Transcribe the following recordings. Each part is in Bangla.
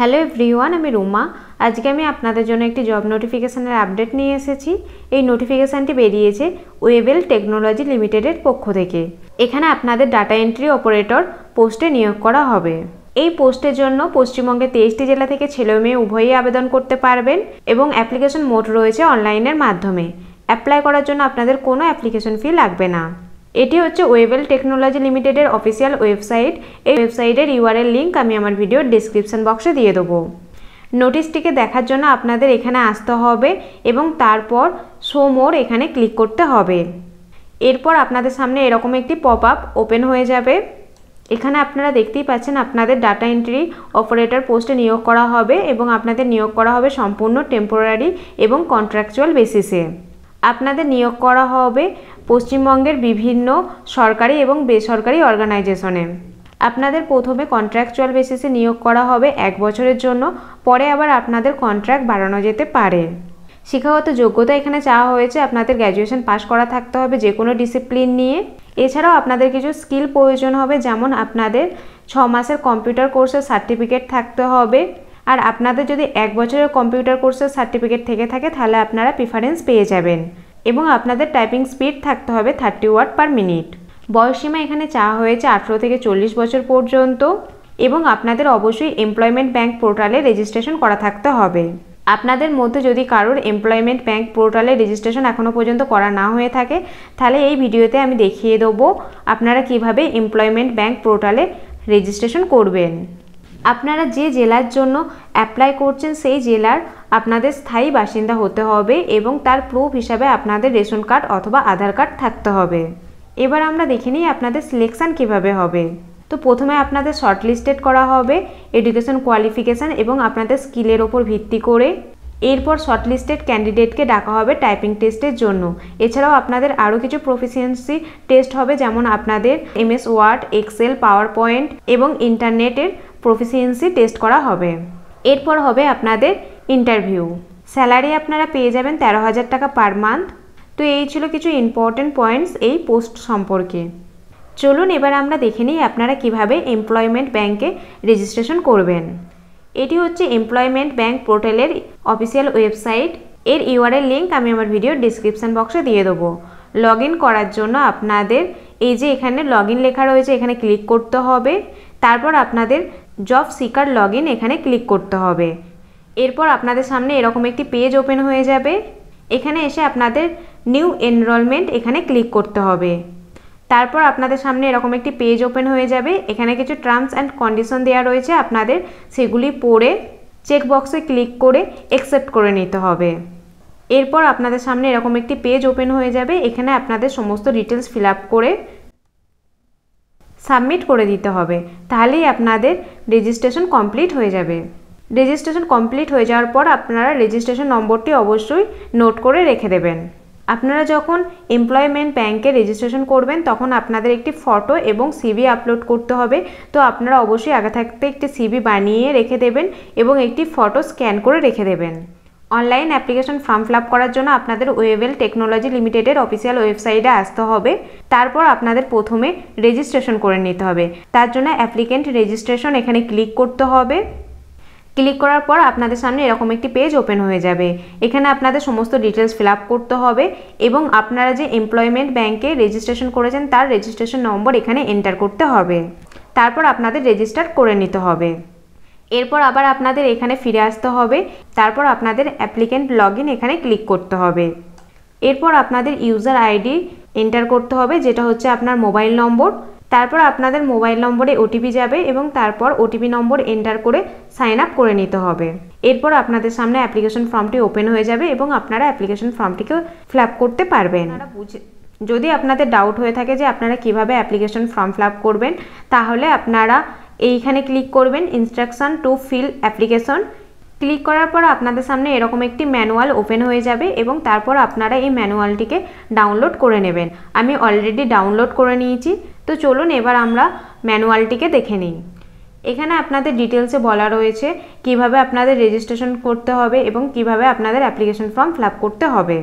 হ্যালো এভরিওয়ান আমি রুমা আজকে আমি আপনাদের জন্য একটি জব নোটিফিকেশানের আপডেট নিয়ে এসেছি এই নোটিফিকেশানটি বেরিয়েছে ওয়েবেল টেকনোলজি লিমিটেডের পক্ষ থেকে এখানে আপনাদের ডাটা এন্ট্রি অপারেটর পোস্টে নিয়োগ করা হবে এই পোস্টের জন্য পশ্চিমবঙ্গে তেইশটি জেলা থেকে ছেলে মেয়ে উভয়ই আবেদন করতে পারবেন এবং অ্যাপ্লিকেশন মোড রয়েছে অনলাইনের মাধ্যমে অ্যাপ্লাই করার জন্য আপনাদের কোনো অ্যাপ্লিকেশন ফি লাগবে না এটি হচ্ছে ওয়েবেল টেকনোলজি লিমিটেডের অফিসিয়াল ওয়েবসাইট এই ওয়েবসাইটের ইউআরএল লিঙ্ক আমি আমার ভিডিওর ডিসক্রিপশন বক্সে দিয়ে দেবো নোটিশটিকে দেখার জন্য আপনাদের এখানে আসতে হবে এবং তারপর শো মোর এখানে ক্লিক করতে হবে এরপর আপনাদের সামনে এরকম একটি পপ আপ ওপেন হয়ে যাবে এখানে আপনারা দেখতেই পাচ্ছেন আপনাদের ডাটা এন্ট্রি অপারেটর পোস্টে নিয়োগ করা হবে এবং আপনাদের নিয়োগ করা হবে সম্পূর্ণ টেম্পোরারি এবং কন্ট্রাকচুয়াল বেসিসে আপনাদের নিয়োগ করা হবে পশ্চিমবঙ্গের বিভিন্ন সরকারি এবং বেসরকারি অর্গানাইজেশনে আপনাদের প্রথমে কন্ট্রাকচুয়াল বেসিসে নিয়োগ করা হবে এক বছরের জন্য পরে আবার আপনাদের কন্ট্রাক্ট বাড়ানো যেতে পারে শিক্ষাগত যোগ্যতা এখানে চাওয়া হয়েছে আপনাদের গ্র্যাজুয়েশন পাশ করা থাকতে হবে যে কোনো ডিসিপ্লিন নিয়ে এছাড়াও আপনাদের কিছু স্কিল প্রয়োজন হবে যেমন আপনাদের ছ মাসের কম্পিউটার কোর্সের সার্টিফিকেট থাকতে হবে আর আপনাদের যদি এক বছরের কম্পিউটার কোর্সের সার্টিফিকেট থেকে থাকে তাহলে আপনারা প্রিফারেন্স পেয়ে যাবেন এবং আপনাদের টাইপিং স্পিড থাকতে হবে থার্টি ওয়ার্ড পার মিনিট বয়সসীমা এখানে চাওয়া হয়েছে আঠেরো থেকে চল্লিশ বছর পর্যন্ত এবং আপনাদের অবশ্যই এমপ্লয়মেন্ট ব্যাংক পোর্টালে রেজিস্ট্রেশন করা থাকতে হবে আপনাদের মধ্যে যদি কারোর এমপ্লয়মেন্ট ব্যাংক পোর্টালে রেজিস্ট্রেশন এখনও পর্যন্ত করা না হয়ে থাকে তাহলে এই ভিডিওতে আমি দেখিয়ে দেবো আপনারা কিভাবে এমপ্লয়মেন্ট ব্যাংক পোর্টালে রেজিস্ট্রেশন করবেন আপনারা যে জেলার জন্য অ্যাপ্লাই করছেন সেই জেলার আপনাদের স্থায়ী বাসিন্দা হতে হবে এবং তার প্রুফ হিসাবে আপনাদের রেশন কার্ড অথবা আধার কার্ড থাকতে হবে এবার আমরা দেখে নিই আপনাদের সিলেকশান কিভাবে হবে তো প্রথমে আপনাদের শর্টলিস্টেড করা হবে এডুকেশন কোয়ালিফিকেশান এবং আপনাদের স্কিলের ওপর ভিত্তি করে এরপর শর্টলিস্টেড ক্যান্ডিডেটকে ডাকা হবে টাইপিং টেস্টের জন্য এছাড়াও আপনাদের আরও কিছু প্রফিসিয়েন্সি টেস্ট হবে যেমন আপনাদের MS Word Excel PowerPoint এবং ইন্টারনেটের প্রফিসিয়েন্সি টেস্ট করা হবে এরপর হবে আপনাদের ইন্টারভিউ স্যালারি আপনারা পেয়ে যাবেন তেরো হাজার টাকা পার মান্থ তো এই ছিল কিছু ইম্পর্টেন্ট পয়েন্টস এই পোস্ট সম্পর্কে চলুন এবার আমরা দেখে নিই আপনারা কিভাবে এমপ্লয়মেন্ট ব্যাংকে রেজিস্ট্রেশন করবেন এটি হচ্ছে এমপ্লয়মেন্ট ব্যাংক পোর্টালের অফিসিয়াল ওয়েবসাইট এর ইউআরএল লিঙ্ক আমি আমার ভিডিও ডিসক্রিপশান বক্সে দিয়ে দেবো লগ করার জন্য আপনাদের এই যে এখানে লগ লেখা রয়েছে এখানে ক্লিক করতে হবে তারপর আপনাদের জব সিকার লগ এখানে ক্লিক করতে হবে এরপর আপনাদের সামনে এরকম একটি পেজ ওপেন হয়ে যাবে এখানে এসে আপনাদের নিউ এনরোলমেন্ট এখানে ক্লিক করতে হবে তারপর আপনাদের সামনে এরকম একটি পেজ ওপেন হয়ে যাবে এখানে কিছু টার্মস অ্যান্ড কন্ডিশন দেওয়া রয়েছে আপনাদের সেগুলি পড়ে চেকবক্সে ক্লিক করে অ্যাকসেপ্ট করে নিতে হবে এরপর আপনাদের সামনে এরকম একটি পেজ ওপেন হয়ে যাবে এখানে আপনাদের সমস্ত ডিটেলস ফিল করে সাবমিট করে দিতে হবে তাহলেই আপনাদের রেজিস্ট্রেশন কমপ্লিট হয়ে যাবে রেজিস্ট্রেশন কমপ্লিট হয়ে যাওয়ার পর আপনারা রেজিস্ট্রেশন নম্বরটি অবশ্যই নোট করে রেখে দেবেন আপনারা যখন এমপ্লয়মেন্ট ব্যাংকে রেজিস্ট্রেশন করবেন তখন আপনাদের একটি ফটো এবং সিভি আপলোড করতে হবে তো আপনারা অবশ্যই আগে থাকতে একটি সিবি বানিয়ে রেখে দেবেন এবং একটি ফটো স্ক্যান করে রেখে দেবেন অনলাইন অ্যাপ্লিকেশন ফর্ম ফিল করার জন্য আপনাদের ওয়েবেল টেকনোলজি লিমিটেডের অফিসিয়াল ওয়েবসাইটে আসতে হবে তারপর আপনাদের প্রথমে রেজিস্ট্রেশন করে নিতে হবে তার জন্য অ্যাপ্লিকেন্ট রেজিস্ট্রেশন এখানে ক্লিক করতে হবে ক্লিক করার পর আপনাদের সামনে এরকম একটি পেজ ওপেন হয়ে যাবে এখানে আপনাদের সমস্ত ডিটেলস ফিল করতে হবে এবং আপনারা যে এমপ্লয়মেন্ট ব্যাংকে রেজিস্ট্রেশন করেছেন তার রেজিস্ট্রেশন নম্বর এখানে এন্টার করতে হবে তারপর আপনাদের রেজিস্টার করে নিতে হবে এরপর আবার আপনাদের এখানে ফিরে আসতে হবে তারপর আপনাদের অ্যাপ্লিকেন্ট লগ এখানে ক্লিক করতে হবে এরপর আপনাদের ইউজার আইডি এন্টার করতে হবে যেটা হচ্ছে আপনার মোবাইল নম্বর তারপর আপনাদের মোবাইল নম্বরে ওটিপি যাবে এবং তারপর ওটিপি নম্বর এন্টার করে সাইন আপ করে নিতে হবে এরপর আপনাদের সামনে অ্যাপ্লিকেশন ফর্মটি ওপেন হয়ে যাবে এবং আপনারা অ্যাপ্লিকেশন ফর্মটিকে ফিল করতে পারবেন যদি আপনাদের ডাউট হয়ে থাকে যে আপনারা কিভাবে অ্যাপ্লিকেশন ফর্ম ফিল করবেন তাহলে আপনারা এইখানে ক্লিক করবেন instruction to fill application click করার পর আপনাদের সামনে এরকম একটি ম্যানুয়াল ওপেন হয়ে যাবে এবং তারপর আপনারা এই ম্যানুয়ালটিকে ডাউনলোড করে নেবেন আমি অলরেডি ডাউনলোড করে নিয়েছি তো চলুন এবার আমরা ম্যানুয়ালটিকে দেখে নিই এখানে আপনাদের ডিটেলসে বলা রয়েছে কিভাবে আপনাদের রেজিস্ট্রেশন করতে হবে এবং কিভাবে আপনাদের অ্যাপ্লিকেশন ফর্ম ফিল করতে হবে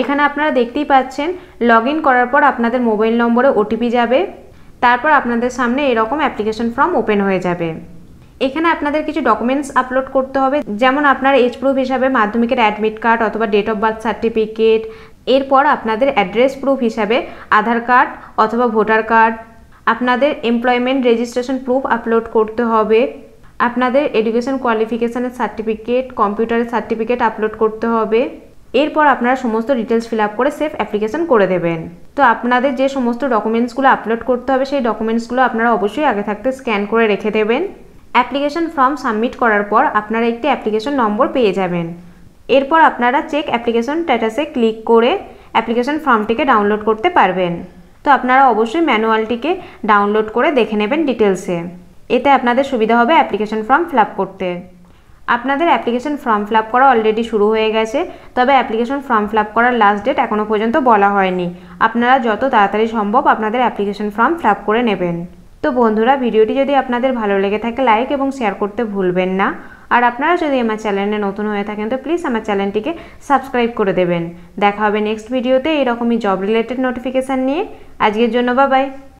এখানে আপনারা দেখতেই পাচ্ছেন লগ করার পর আপনাদের মোবাইল নম্বরে ওটিপি যাবে তারপর আপনাদের সামনে এরকম অ্যাপ্লিকেশন ফর্ম ওপেন হয়ে যাবে এখানে আপনাদের কিছু ডকুমেন্টস আপলোড করতে হবে যেমন আপনার এজ প্রুফ হিসাবে মাধ্যমিকের অ্যাডমিট কার্ড অথবা ডেট অফ বার্থ সার্টিফিকেট এরপর আপনাদের অ্যাড্রেস প্রুফ হিসাবে আধার কার্ড অথবা ভোটার কার্ড আপনাদের এমপ্লয়মেন্ট রেজিস্ট্রেশন প্রুফ আপলোড করতে হবে আপনাদের এডুকেশন কোয়ালিফিকেশানের সার্টিফিকেট কম্পিউটারের সার্টিফিকেট আপলোড করতে হবে এরপর আপনারা সমস্ত ডিটেলস ফিল আপ করে সেফ অ্যাপ্লিকেশন করে দেবেন তো আপনাদের যে সমস্ত ডকুমেন্টসগুলো আপলোড করতে হবে সেই ডকুমেন্টসগুলো আপনারা অবশ্যই আগে থাকতে স্ক্যান করে রেখে দেবেন অ্যাপ্লিকেশন ফর্ম সাবমিট করার পর আপনারা একটি অ্যাপ্লিকেশন নম্বর পেয়ে যাবেন এরপর আপনারা চেক অ্যাপ্লিকেশন স্ট্যাটাসে ক্লিক করে অ্যাপ্লিকেশন ফর্মটিকে ডাউনলোড করতে পারবেন তো আপনারা অবশ্যই ম্যানুয়ালটিকে ডাউনলোড করে দেখে নেবেন ডিটেলসে এতে আপনাদের সুবিধা হবে অ্যাপ্লিকেশন ফর্ম ফিল করতে আপনাদের অ্যাপ্লিকেশন ফর্ম ফিল করা অলরেডি শুরু হয়ে গেছে তবে অ্যাপ্লিকেশন ফর্ম ফিল করার লাস্ট ডেট এখনও পর্যন্ত বলা হয়নি আপনারা যত তাড়াতাড়ি সম্ভব আপনাদের অ্যাপ্লিকেশন ফর্ম ফিল করে নেবেন তো বন্ধুরা ভিডিওটি যদি আপনাদের ভালো লেগে থাকে লাইক এবং শেয়ার করতে ভুলবেন না আর আপনারা যদি আমার চ্যানেলে নতুন হয়ে থাকেন তো প্লিজ আমার চ্যানেলটিকে সাবস্ক্রাইব করে দেবেন দেখা হবে নেক্সট ভিডিওতে এরকমই জব রিলেটেড নোটিফিকেশান নিয়ে আজকের জন্য বাবাই